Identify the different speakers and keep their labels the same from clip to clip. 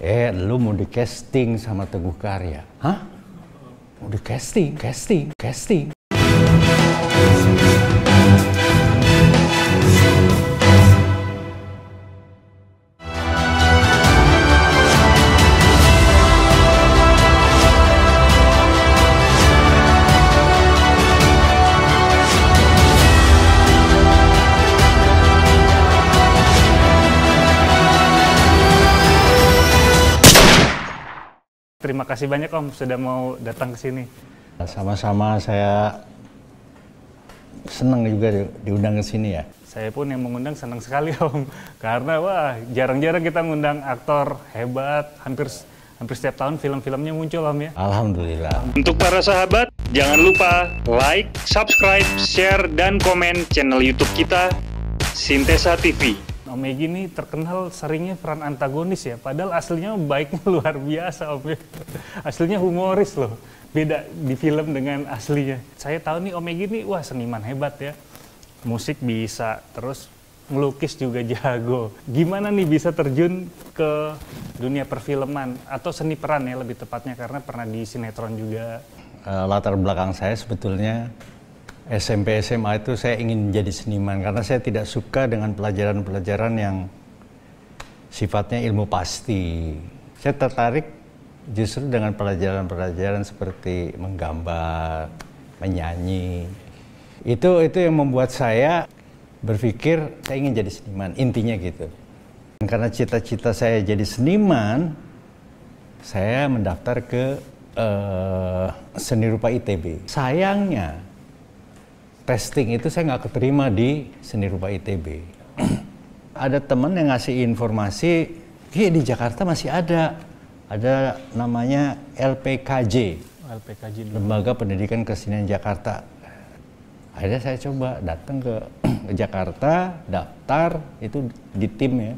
Speaker 1: eh lu mau di casting sama Teguh Karya hah mau di casting casting casting
Speaker 2: kasih banyak Om sudah mau datang ke sini.
Speaker 1: Sama-sama saya senang juga diundang ke sini ya.
Speaker 2: Saya pun yang mengundang senang sekali Om. Karena wah jarang-jarang kita mengundang aktor hebat, hampir hampir setiap tahun film-filmnya muncul Om ya.
Speaker 1: Alhamdulillah.
Speaker 2: Untuk para sahabat, jangan lupa like, subscribe, share, dan komen channel Youtube kita Sintesa TV. Maggie ini terkenal seringnya peran antagonis ya, padahal aslinya baiknya luar biasa Om. Ya. aslinya humoris loh, beda di film dengan aslinya. Saya tahu nih Om Maggie ini wah seniman hebat ya, musik bisa, terus melukis juga jago. Gimana nih bisa terjun ke dunia perfilman atau seni peran ya lebih tepatnya karena pernah di sinetron juga.
Speaker 1: Uh, latar belakang saya sebetulnya SMP SMA itu saya ingin menjadi seniman karena saya tidak suka dengan pelajaran-pelajaran yang sifatnya ilmu pasti. Saya tertarik justru dengan pelajaran-pelajaran seperti menggambar, menyanyi. Itu itu yang membuat saya berpikir saya ingin jadi seniman, intinya gitu. Karena cita-cita saya jadi seniman, saya mendaftar ke uh, seni rupa ITB. Sayangnya testing itu saya nggak keterima di seni rupa ITB. ada teman yang ngasih informasi, Ki di Jakarta masih ada, ada namanya LPKJ,
Speaker 2: LPKJ Lembaga
Speaker 1: Pendidikan Kesenian Jakarta. Akhirnya saya coba datang ke, ke Jakarta, daftar itu di tim ya,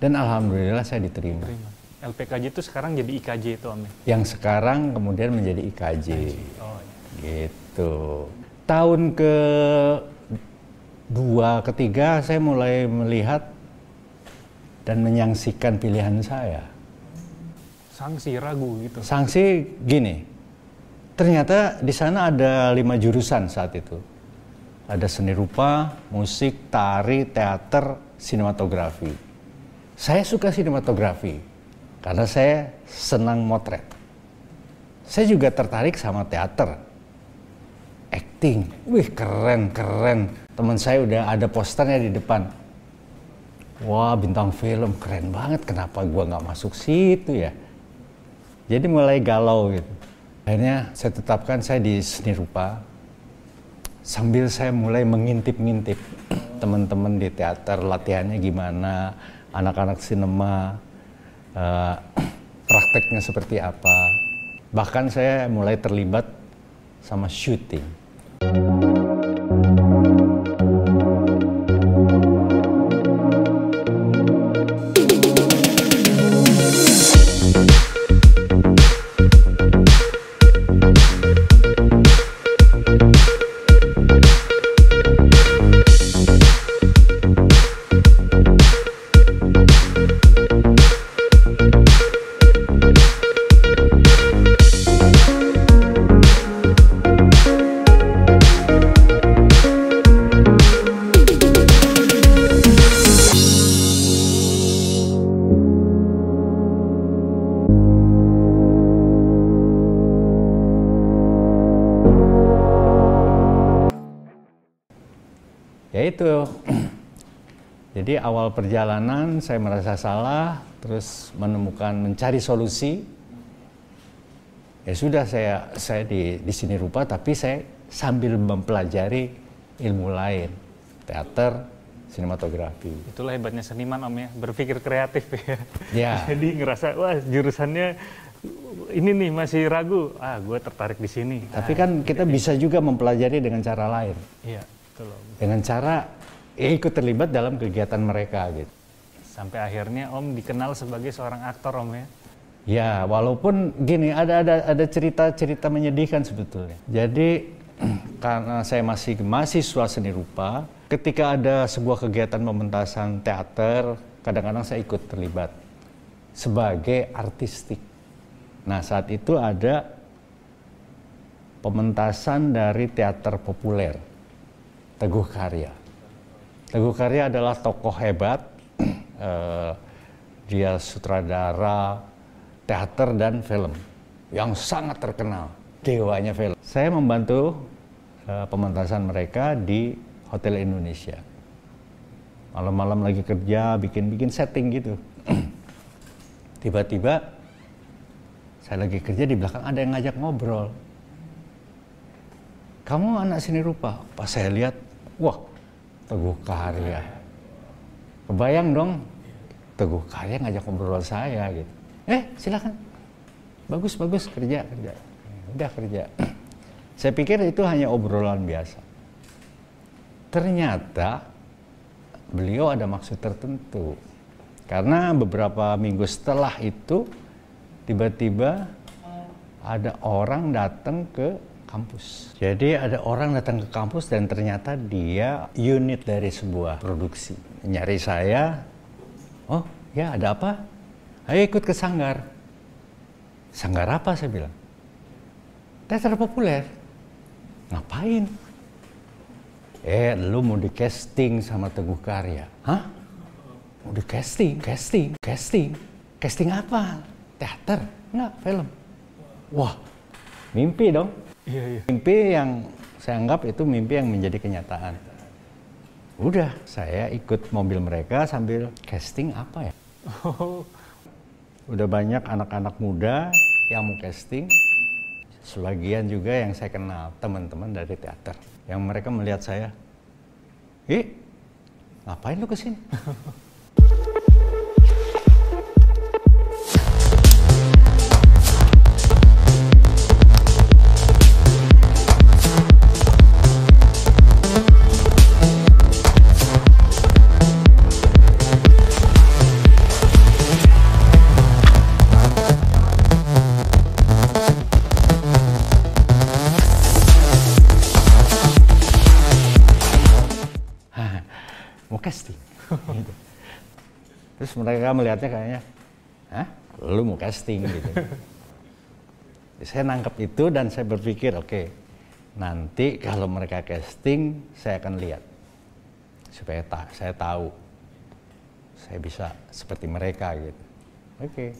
Speaker 1: dan alhamdulillah saya diterima. diterima.
Speaker 2: LPKJ itu sekarang jadi IKJ itu Amin?
Speaker 1: Ya? Yang sekarang kemudian menjadi IKJ. IKJ. Oh, iya. Gitu tahun ke dua ketiga saya mulai melihat dan menyangsikan pilihan saya.
Speaker 2: Sanksi ragu gitu.
Speaker 1: Sanksi gini. Ternyata di sana ada lima jurusan saat itu. Ada seni rupa, musik, tari, teater, sinematografi. Saya suka sinematografi karena saya senang motret. Saya juga tertarik sama teater acting. Wih keren keren. Teman saya udah ada posternya di depan. Wah bintang film keren banget. Kenapa gua nggak masuk situ ya? Jadi mulai galau gitu. Akhirnya saya tetapkan saya di seni rupa sambil saya mulai mengintip-ngintip teman-teman di teater latihannya gimana, anak-anak sinema uh, prakteknya seperti apa. Bahkan saya mulai terlibat sama syuting. Jadi awal perjalanan saya merasa salah, terus menemukan mencari solusi. Ya sudah saya saya di di sini rupa tapi saya sambil mempelajari ilmu lain, teater, sinematografi.
Speaker 2: Itulah hebatnya seniman Om ya, berpikir kreatif ya. ya. Jadi ngerasa wah jurusannya ini nih masih ragu, ah gue tertarik di sini.
Speaker 1: Tapi nah, kan kita bisa juga mempelajari dengan cara lain.
Speaker 2: Iya, betul.
Speaker 1: Dengan cara ya ikut terlibat dalam kegiatan mereka gitu. Sampai akhirnya Om dikenal sebagai seorang aktor Om ya. Ya, walaupun gini ada ada ada cerita-cerita menyedihkan sebetulnya. Jadi karena saya masih mahasiswa seni rupa, ketika ada sebuah kegiatan pementasan teater, kadang-kadang saya ikut terlibat sebagai artistik. Nah, saat itu ada pementasan dari teater populer Teguh Karya Teguh Karya adalah tokoh hebat, eh, dia sutradara teater dan film yang sangat terkenal, dewanya film. Saya membantu eh, pementasan mereka di Hotel Indonesia. Malam-malam lagi kerja, bikin-bikin setting gitu. Tiba-tiba saya lagi kerja di belakang ada yang ngajak ngobrol. Kamu anak seni rupa? Pas saya lihat, wah Teguh Karya. Kebayang dong, Teguh Karya ngajak ngobrol saya gitu. Eh, silakan. Bagus, bagus, kerja, kerja. Udah kerja. saya pikir itu hanya obrolan biasa. Ternyata beliau ada maksud tertentu. Karena beberapa minggu setelah itu tiba-tiba ada orang datang ke kampus. Jadi ada orang datang ke kampus dan ternyata dia unit dari sebuah produksi. Nyari saya, oh ya ada apa? Ayo ikut ke sanggar. Sanggar apa saya bilang? Teater populer. Ngapain? Eh, lu mau di casting sama Teguh Karya. Hah? Mau di casting, casting, casting. Casting apa? Teater? Enggak, film. Wah, mimpi dong. Iya, iya. Mimpi yang saya anggap itu mimpi yang menjadi kenyataan. Udah, saya ikut mobil mereka sambil casting apa ya? Oh. Udah banyak anak-anak muda yang mau casting. Sebagian juga yang saya kenal, teman-teman dari teater. Yang mereka melihat saya, Ih, ngapain lu kesini? casting. gitu. Terus mereka melihatnya kayaknya, Hah? lu mau casting gitu. saya nangkep itu dan saya berpikir, oke, okay, nanti kalau mereka casting, saya akan lihat supaya ta saya tahu saya bisa seperti mereka gitu. Oke. Okay.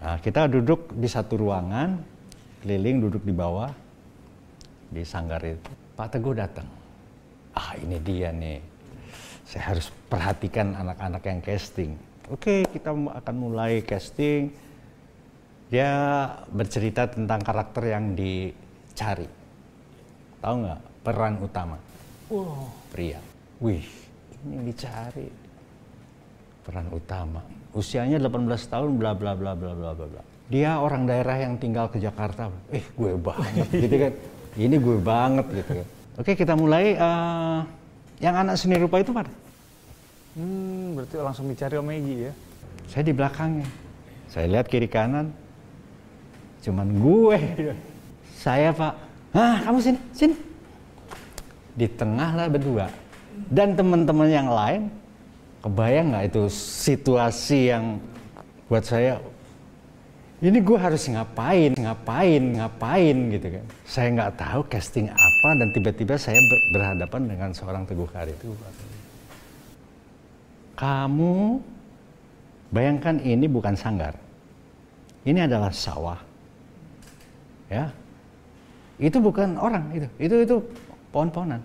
Speaker 1: Nah, kita duduk di satu ruangan, keliling duduk di bawah di sanggar itu. Pak Teguh datang. Ah, ini dia nih saya harus perhatikan anak-anak yang casting. Oke, kita akan mulai casting. Dia bercerita tentang karakter yang dicari. Tahu nggak? Peran utama. Wow. Pria. Wih, ini yang dicari. Peran utama. Usianya 18 tahun, bla bla bla bla bla bla. bla. Dia orang daerah yang tinggal ke Jakarta. Eh, gue banget gitu kan. Ini gue banget gitu kan. Oke, kita mulai. Uh, yang anak seni rupa itu mana?
Speaker 2: Hmm, berarti langsung dicari Om Egi ya?
Speaker 1: Saya di belakangnya. Saya lihat kiri kanan. Cuman gue. Saya pak, ah kamu sini, sini. Di tengah lah berdua. Dan teman-teman yang lain, kebayang nggak itu situasi yang buat saya, ini gue harus ngapain, ngapain, ngapain gitu kan. Saya nggak tahu casting apa apa dan tiba-tiba saya berhadapan dengan seorang Teguh hari itu. Kamu bayangkan ini bukan sanggar. Ini adalah sawah. Ya. Itu bukan orang itu. Itu itu pohon-pohonan.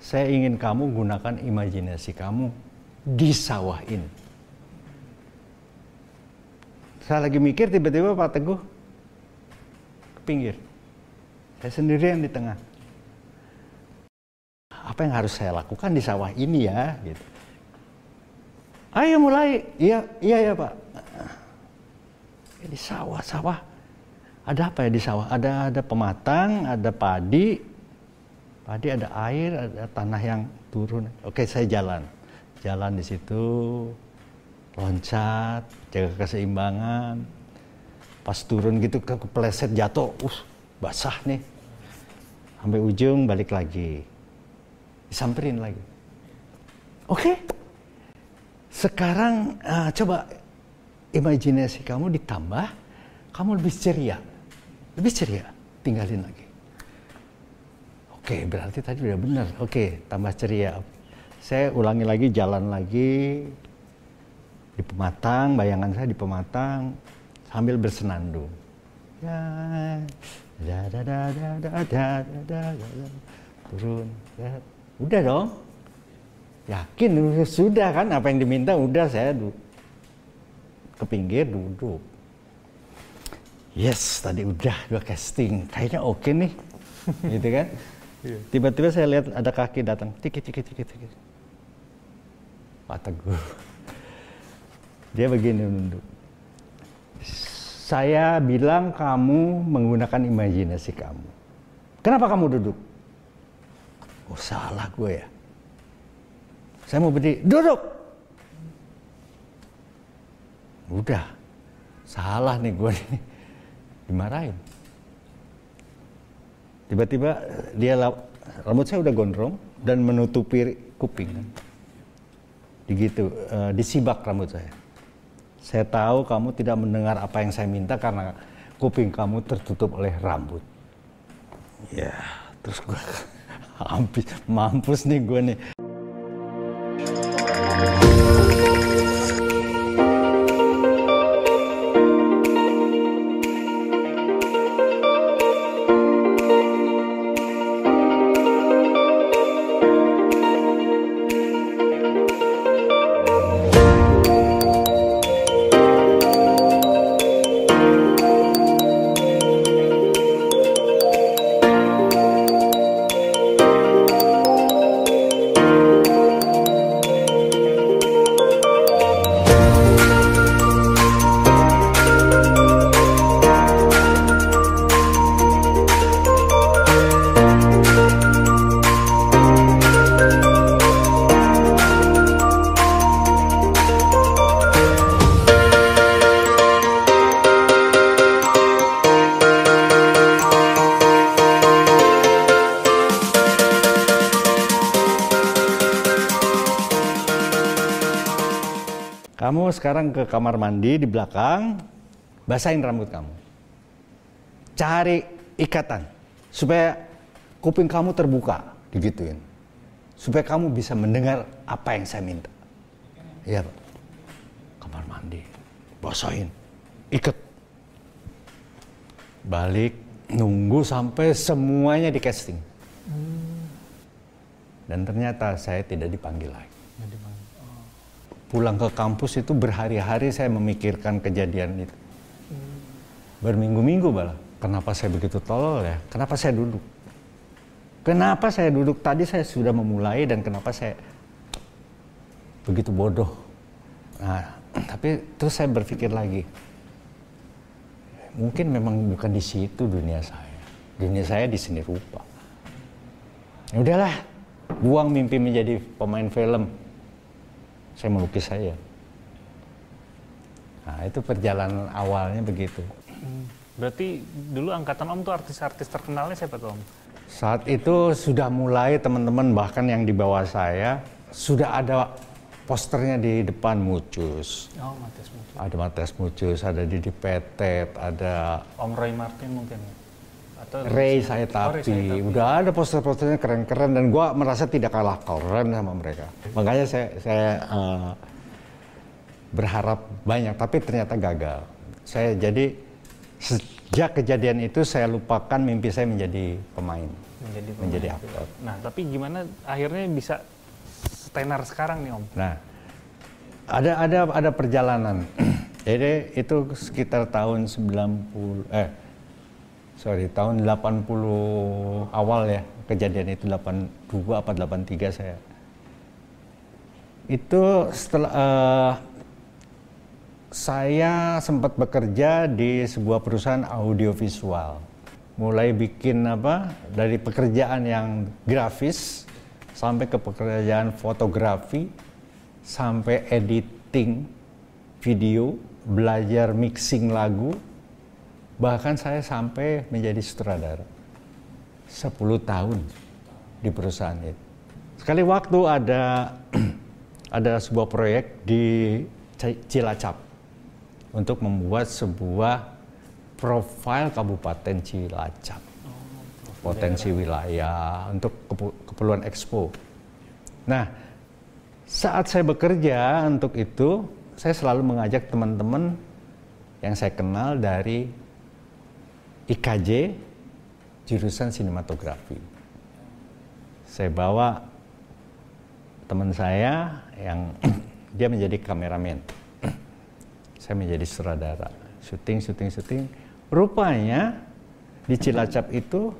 Speaker 1: Saya ingin kamu gunakan imajinasi kamu di sawah ini. Saya lagi mikir tiba-tiba Pak Teguh ke pinggir. Saya sendiri yang di tengah. Apa yang harus saya lakukan di sawah ini ya? Gitu. Ayo mulai. Iya, iya ya Pak. Di sawah, sawah. Ada apa ya di sawah? Ada ada pematang, ada padi, padi ada air, ada tanah yang turun. Oke, saya jalan. Jalan di situ, loncat, jaga keseimbangan. Pas turun gitu ke kepleset jatuh, uh, basah nih sampai ujung balik lagi disamperin lagi oke okay? sekarang uh, coba imajinasi kamu ditambah kamu lebih ceria lebih ceria tinggalin lagi oke okay, berarti tadi udah benar oke okay, tambah ceria saya ulangi lagi jalan lagi di pematang bayangan saya di pematang sambil bersenandung ya da da da da da da da da turun da. Ya. udah dong yakin sudah kan apa yang diminta udah saya du ke pinggir duduk yes tadi udah gua casting kayaknya oke okay nih gitu kan iya. tiba-tiba saya lihat ada kaki datang tiki tiki tiki tiki pak teguh dia begini nunduk saya bilang kamu menggunakan imajinasi kamu. Kenapa kamu duduk? Oh salah gue ya. Saya mau berdiri, duduk. Udah, salah nih gue nih. Dimarahin. Tiba-tiba dia rambut saya udah gondrong dan menutupi kuping kan. Digitu, uh, disibak rambut saya saya tahu kamu tidak mendengar apa yang saya minta karena kuping kamu tertutup oleh rambut. Ya, terus gue hampir mampus nih gue nih. sekarang ke kamar mandi di belakang, basahin rambut kamu. Cari ikatan supaya kuping kamu terbuka, digituin. Supaya kamu bisa mendengar apa yang saya minta. Iya, Pak. Kamar mandi, basahin, ikat. Balik, nunggu sampai semuanya di casting. Hmm. Dan ternyata saya tidak dipanggil lagi. Tidak dipanggil pulang ke kampus itu berhari-hari saya memikirkan kejadian itu. Berminggu-minggu malah. Kenapa saya begitu tolol ya? Kenapa saya duduk? Kenapa saya duduk? Tadi saya sudah memulai dan kenapa saya begitu bodoh? Nah, tapi terus saya berpikir lagi. Mungkin memang bukan di situ dunia saya. Dunia saya di sini rupa. Ya udahlah, buang mimpi menjadi pemain film saya melukis saya. Nah, itu perjalanan awalnya begitu. Hmm.
Speaker 2: Berarti dulu angkatan Om tuh artis-artis terkenalnya siapa tuh Om?
Speaker 1: Saat itu sudah mulai teman-teman bahkan yang di bawah saya sudah ada posternya di depan Mucus. Oh, Mucus. Ada Mates Mucus, ada Didi Petet, ada
Speaker 2: Om Roy Martin mungkin atau Ray oh, tapi
Speaker 1: Oh, Udah ada poster-posternya keren-keren dan gue merasa tidak kalah keren sama mereka. Makanya saya saya uh, berharap banyak tapi ternyata gagal. Saya jadi sejak kejadian itu saya lupakan mimpi saya menjadi pemain.
Speaker 2: Menjadi pemain. Menjadi aktor. Nah, tapi gimana akhirnya bisa tenar sekarang nih Om?
Speaker 1: Nah, ada ada ada perjalanan. Jadi itu sekitar tahun 90 eh sorry tahun 80 awal ya kejadian itu 82 apa 83 saya itu setelah uh, saya sempat bekerja di sebuah perusahaan audiovisual mulai bikin apa dari pekerjaan yang grafis sampai ke pekerjaan fotografi sampai editing video belajar mixing lagu Bahkan saya sampai menjadi sutradara. sepuluh tahun di perusahaan itu. Sekali waktu ada ada sebuah proyek di Cilacap untuk membuat sebuah profil Kabupaten Cilacap. Potensi wilayah untuk keperluan expo. Nah, saat saya bekerja untuk itu, saya selalu mengajak teman-teman yang saya kenal dari IKJ jurusan sinematografi. Saya bawa teman saya yang dia menjadi kameramen. Saya menjadi sutradara. Syuting, syuting, syuting. Rupanya di Cilacap itu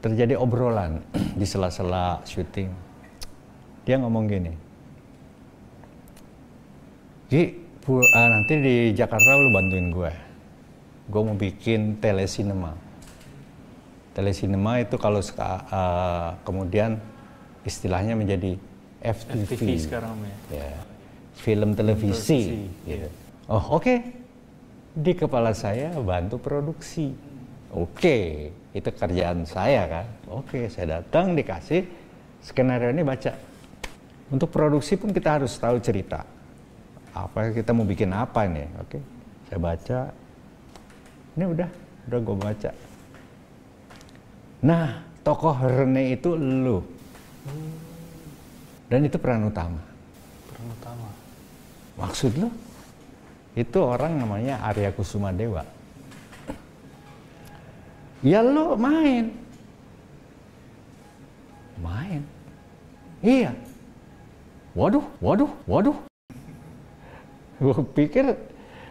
Speaker 1: terjadi obrolan di sela-sela syuting. Dia ngomong gini, Ji, uh, nanti di Jakarta lu bantuin gue gue mau bikin telesinema. Telesinema itu kalau uh, kemudian istilahnya menjadi FTV, FTV sekarang ya. Yeah. Film televisi. televisi Yeah. Oh oke, okay. di kepala saya bantu produksi. Oke, okay. itu kerjaan saya kan. Oke, okay, saya datang dikasih skenario ini baca. Untuk produksi pun kita harus tahu cerita. Apa kita mau bikin apa nih? Oke, okay. saya baca ini udah udah gue baca nah tokoh Rene itu lu dan itu peran utama peran utama maksud lu itu orang namanya Arya Kusuma Dewa ya lu main main iya waduh waduh waduh gue pikir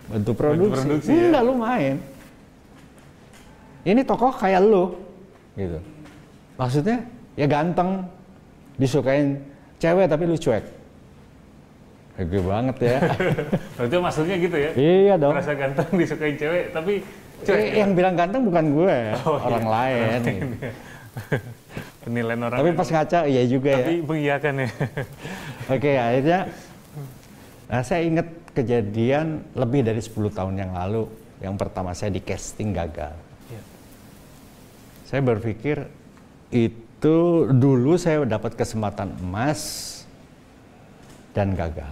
Speaker 1: bentuk produksi, bentuk produksi ya. enggak ya? lu main ini tokoh kayak lo gitu maksudnya ya ganteng disukain cewek tapi lu cuek gue banget ya
Speaker 2: berarti maksudnya gitu ya iya dong merasa ganteng disukain cewek tapi
Speaker 1: cewek eh, ya? yang bilang ganteng bukan gue oh, iya. orang iya. lain penilaian orang tapi ya. pas ngaca iya juga tapi ya tapi mengiyakan ya oke akhirnya nah saya ingat kejadian lebih dari 10 tahun yang lalu yang pertama saya di casting gagal saya berpikir itu dulu saya dapat kesempatan emas dan gagal.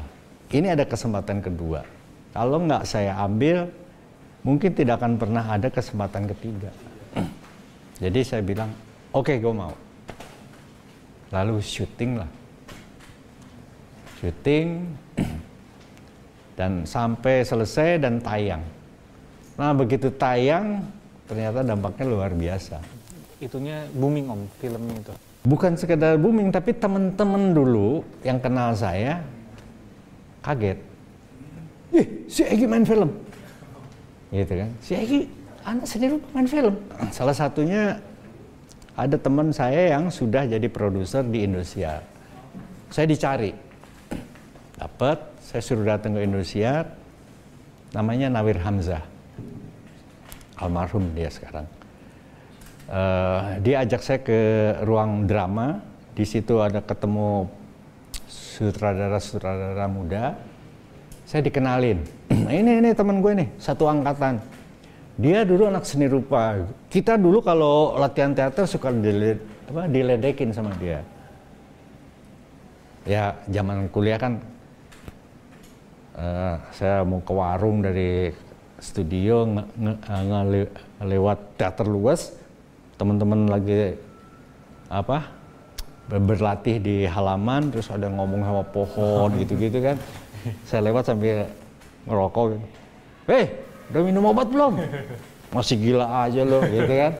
Speaker 1: Ini ada kesempatan kedua. Kalau nggak saya ambil, mungkin tidak akan pernah ada kesempatan ketiga. Jadi saya bilang, oke okay, gue mau. Lalu syuting lah. Syuting, dan sampai selesai dan tayang. Nah begitu tayang, ternyata dampaknya luar biasa
Speaker 2: itunya booming om filmnya itu
Speaker 1: bukan sekedar booming tapi teman-teman dulu yang kenal saya kaget ih si Egi main film gitu kan si Egi anak sendiri main film salah satunya ada teman saya yang sudah jadi produser di Indonesia saya dicari dapat saya suruh datang ke Indonesia namanya Nawir Hamzah almarhum dia sekarang uh, dia ajak saya ke ruang drama. Di situ ada ketemu sutradara-sutradara muda. Saya dikenalin. ini ini teman gue nih, satu angkatan. Dia dulu anak seni rupa. Kita dulu kalau latihan teater suka dilihat apa, diledekin sama dia. Ya zaman kuliah kan uh, saya mau ke warung dari studio nge, nge, nge, nge lewat teater luas teman-teman lagi apa berlatih di halaman terus ada ngomong sama pohon gitu-gitu kan saya lewat sambil ngerokok gitu. Hei, udah minum obat belum? Masih gila aja loh, gitu kan.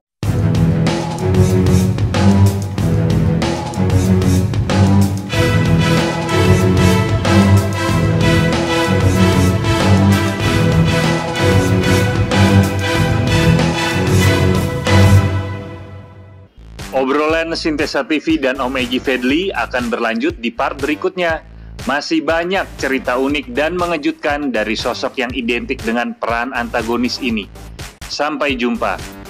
Speaker 2: Obrolan Sintesa TV dan Om Egy Fedli akan berlanjut di part berikutnya. Masih banyak cerita unik dan mengejutkan dari sosok yang identik dengan peran antagonis ini. Sampai jumpa.